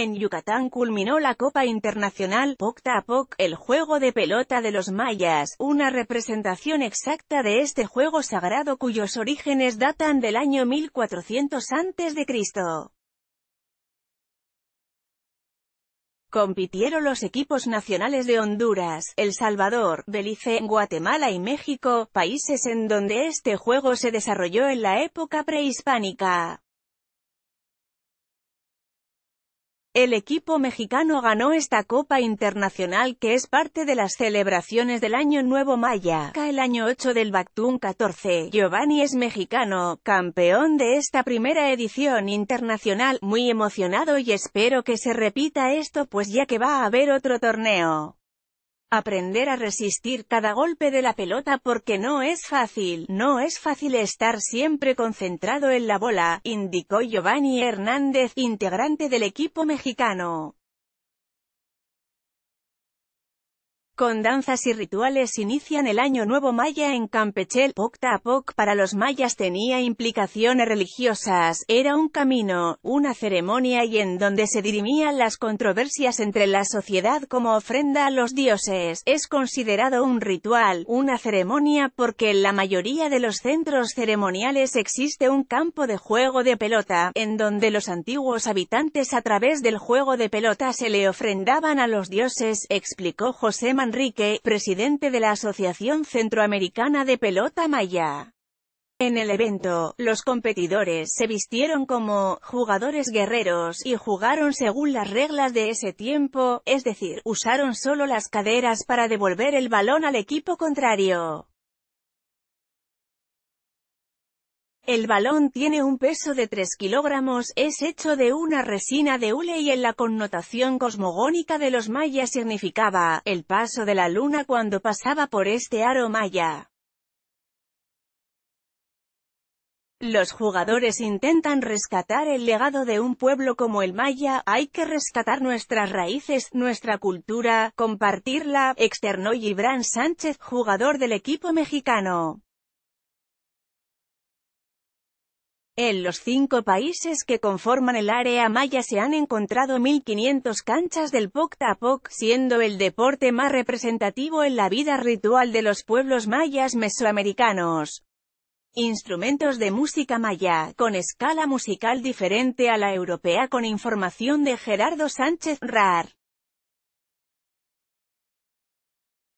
En Yucatán culminó la Copa Internacional, Pok-ta-pok, el juego de pelota de los mayas, una representación exacta de este juego sagrado cuyos orígenes datan del año 1400 a.C. Compitieron los equipos nacionales de Honduras, El Salvador, Belice, Guatemala y México, países en donde este juego se desarrolló en la época prehispánica. El equipo mexicano ganó esta Copa Internacional que es parte de las celebraciones del Año Nuevo Maya, el año 8 del Bactún 14. Giovanni es mexicano, campeón de esta primera edición internacional, muy emocionado y espero que se repita esto pues ya que va a haber otro torneo. Aprender a resistir cada golpe de la pelota porque no es fácil, no es fácil estar siempre concentrado en la bola, indicó Giovanni Hernández, integrante del equipo mexicano. Con danzas y rituales inician el año nuevo maya en Campeche. El a para los mayas tenía implicaciones religiosas, era un camino, una ceremonia y en donde se dirimían las controversias entre la sociedad como ofrenda a los dioses. Es considerado un ritual, una ceremonia porque en la mayoría de los centros ceremoniales existe un campo de juego de pelota, en donde los antiguos habitantes a través del juego de pelota se le ofrendaban a los dioses, explicó José Manuel Enrique, presidente de la Asociación Centroamericana de Pelota Maya. En el evento, los competidores se vistieron como jugadores guerreros y jugaron según las reglas de ese tiempo, es decir, usaron solo las caderas para devolver el balón al equipo contrario. El balón tiene un peso de 3 kilogramos, es hecho de una resina de hule y en la connotación cosmogónica de los mayas significaba, el paso de la luna cuando pasaba por este aro maya. Los jugadores intentan rescatar el legado de un pueblo como el maya, hay que rescatar nuestras raíces, nuestra cultura, compartirla, externó Gibran Sánchez, jugador del equipo mexicano. En los cinco países que conforman el área maya se han encontrado 1.500 canchas del Pok-Tapok, siendo el deporte más representativo en la vida ritual de los pueblos mayas mesoamericanos. Instrumentos de música maya, con escala musical diferente a la europea con información de Gerardo Sánchez Rar.